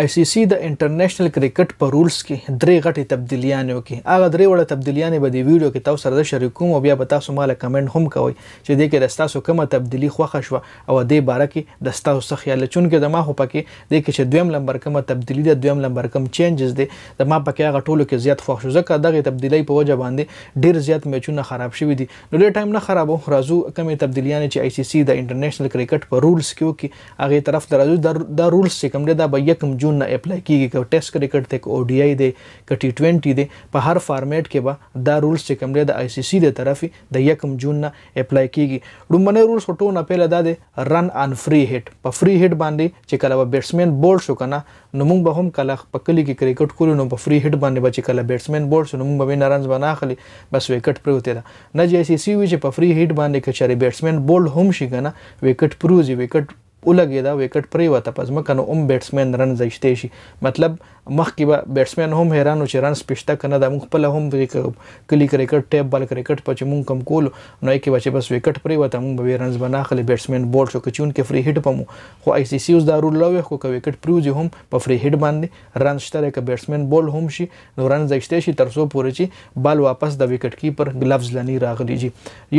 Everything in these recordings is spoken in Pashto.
آی سی سی د انټرنیشنل کرکټ په رولز کې درې غټي تبدیلیان وکي هغه درې وړه تبدیلیان به د ویډیو کې تاسو سره شریکوم او بیا به تاسو مال کمنټ هم کوئ چې دې کې رستاسو کومه تبدیلی خوښه شو او دې باره کې د تاسو څه خیال چون کې د ما خو پکې دې کې چې دویم لمبر کومه تبدیلی ده دویم لمبر کوم چینجز دي د ما پکې هغه ټولو کې زیات خوښ شو ځکه دغه تبدیلی په وجه باندې ډیر زیات میچونه خراب شوي دي نو ډېر ټایم نه خرابو راځو کومه تبدیلیان چې آی سی سی د انټرنیشنل کرکټ په رولز کې وکي هغه طرف درځو د رولز څخه کوم دا به یکم جون نه اپلای کیږي کو ټیسټ کرکټ ته کو او ډي آی دی ک ټي 20 دی په هر فارمیټ کې به دا رولز چې کوم دی د آی سی سی د طرفې د یکم جون نه اپلای کیږي لومبنه رولز هټو نه پیل دا دی رن ان فری هټ په فری هټ باندې چې کله به بیټسمین بول شو کنه نو موږ به هم کله په کلی کې کرکټ کولو نو په فری هټ باندې به چې کله بیټسمین بول شو نو موږ به نه رنز بنا خلی بس وکټ پروته ده نه جی سی سی وی چې په فری هټ باندې کچاري بیټسمین بول هم شي کنه وکټ پروزي وکټ ولګیدا وکټ پری وته پس مکه نو اوم بیټسمن رن زیشته شي مطلب مخکې به بیټسمن هم حیرانو چې رن سپشته کنه دا موږ خپل هم کلی کرکټ ټیپ بال کرکټ په چې موږ کم کول نو یې کې بچ بس وکټ پرې وته موږ به رنز بنا خلی بیټسمن بول شو کچون کې فری هټ پمو خو آی سی سی اوس دا رول لوي خو کوي وکټ پریوځي هم په فری هټ باندې رن شته کې بیټسمن بول هم شي نو رن زښته شي ترسو پورې چې بال واپس د وکټ کیپر ګلوز لنی راغلی جی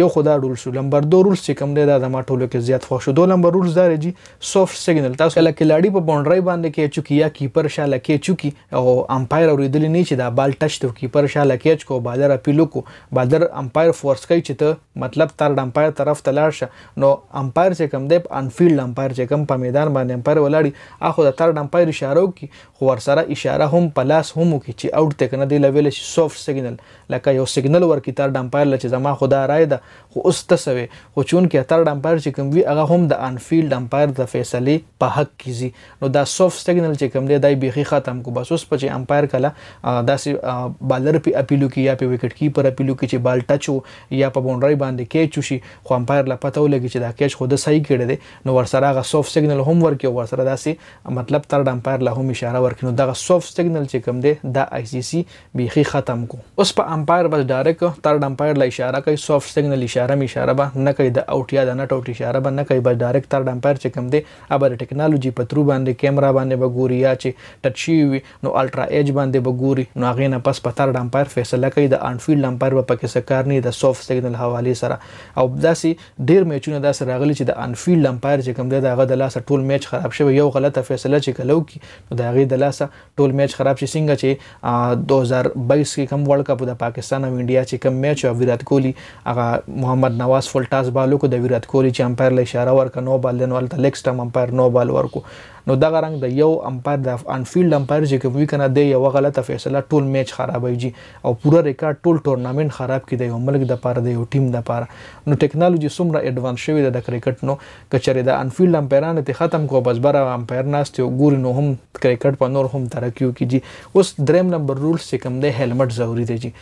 یو خدا رول شو نمبر 2 رول چې کوم دی دا د ماټولو کې زیات خوښ دو نمبر رول زارې جی سافت سیګنل تاسو کله کلاړي په باونډري باندې کې چوکیا کیپر شاله کې چوک کی او امپایر اوریدلې نه چې دا بال ټچ تو کیپر شاله کېچ کو بالر اپیلو کو بالر امپایر فورس کوي چې ته مطلب تر امپایر طرف ته لاړ شه نو امپایر چې کم دی انفیلډ امپایر چې کم په میدان باندې امپایر ولاړی اخو د تر امپایر اشاره وکي خو ور سره اشاره هم پلاس هم وکي چې اوټ تک نه دی لویل شي سافټ سیګنل لکه یو سیګنل ورکی تر امپایر لچ زما خدا رائے ده خو اوس تسوي خو چون کې تر امپایر چې کم وی هغه هم د انفیلډ امپایر د فیصله په حق کیږي نو دا سافټ سیګنل چې کم دی دای بيخي ختم کو بس اوس په چې امپایر کله داسې بالر په اپیلو کې یا په وکټ کیپر اپیلو کې چې بال ټچو یا په باونډري باندې کیچ شي خو امپایر لا پته ولګي چې دا کیچ خود صحیح کړی دی نو ورسره غا سوف سیګنل هم ورکي ورسره داسې مطلب تر امپایر لا هم اشاره ورکړي نو دغه سوف سیګنل چې کوم دی دا آی سی سی بیخي ختم کو اوس په امپایر بس ډایرک تر امپایر لا اشاره کوي سوفت سیګنل اشاره می اشاره به نه کوي د اوټ یا د نټ اوټ اشاره به نه کوي بس ډایرک تر امپایر چې کوم دی ابر ټیکنالوژي په ترو باندې کیمرا باندې به ګوري یا چې ټچ شي وي نو الټرا ایج باندې بګوري نو هغه نه پس پتر ډمپایر فیصله کوي د انفیلډ ډمپایر په پکې سکار نه د سوفت سیګنل حواله سره او داسي ډیر میچونه داسې راغلي چې د انفیلډ ډمپایر چې کوم دی دغه د لاس ټول میچ خراب شوی یو غلطه فیصله چې کلو کی نو د هغه د لاس ټول میچ خراب شي څنګه چې 2022 کې کم ورلد کپ د پاکستان او انډیا چې کم میچ او ویرات کوهلی هغه محمد نواز فلټاس بالو کو د ویرات کوهلی چې امپایر له اشاره ورک نو بال نو ال تلکس ټم امپایر نو بال ورکو نو دغه رنګ د یو امپایر د ان فیلډ امپایر چې کوي کنه د یو غلطه فیصله ټول میچ خرابوي جی او پوره ریکارډ ټول ټورنمنت خراب کړي یو ملک د پاره د یو ټیم د پاره نو ټیکنالوژي څومره ایڈوانس شوی ده د کرکټ نو کچره د ان فیلډ امپایرانو ته ختم کو بس بره امپایر ناست یو ګور نو هم کرکټ په نور هم ترقیو کیږي اوس دریم نمبر رول څه کوم دی هیلمټ ضروری دی جی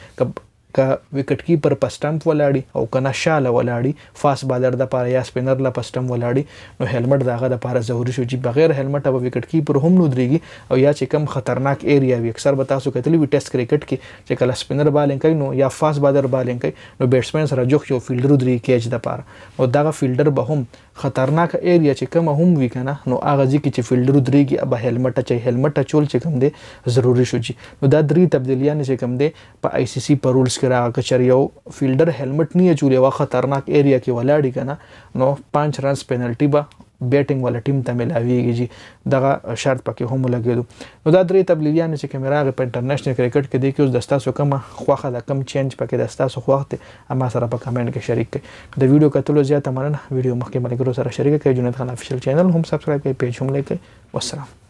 که وکټ کیپر په سټمپ ولاړی او کنه شاله ولاړی فاست بالر د پاره یا سپینر لا په سټمپ ولاړی نو هیلمټ داغه د پاره ضروری شو چې بغیر هیلمټ به وکټ کیپر هم نو دريږي او یا چې کم خطرناک ایریا وي اکثر به تاسو کتلی وي ټیسټ کرکټ کې چې کله سپینر بالینګ کوي نو یا فاست بالر بالینګ کوي نو بیټسمن سره جوخ یو فیلډر دري کېچ د پاره او داغه فیلډر به هم خطرناک ایریا چې کوم هم وی کنه نو هغه ځکه چې فیلډر درېږي اب هیلمټ چې هیلمټ چول چې کوم دی ضروری شو چې نو دا درې تبدیلیان چې کوم دی په آی سی سی پر رولز کې راغ کچر یو فیلډر هیلمټ نه چولې وا خطرناک ایریا کې ولاړی کنه نو 5 رنز پینالټي به بیټینګ ولا ټیم ته ملاویږي چې دغه شرط پکې هم لګیدو نو دا درې تبلیغیان چې کیمراغه په انټرنیشنل کرکټ کې دی کې اوس د ستاسو کوم خوخه د کم چینج پکې د ستاسو خوخت اما سره په کمنټ کې شریک کړئ د ویډیو کتلو زیاته مننه ویډیو مخکې ملګرو سره شریک کړئ جنید خان افیشل چینل هم سبسکرایب کړئ پیج هم لایک کړئ والسلام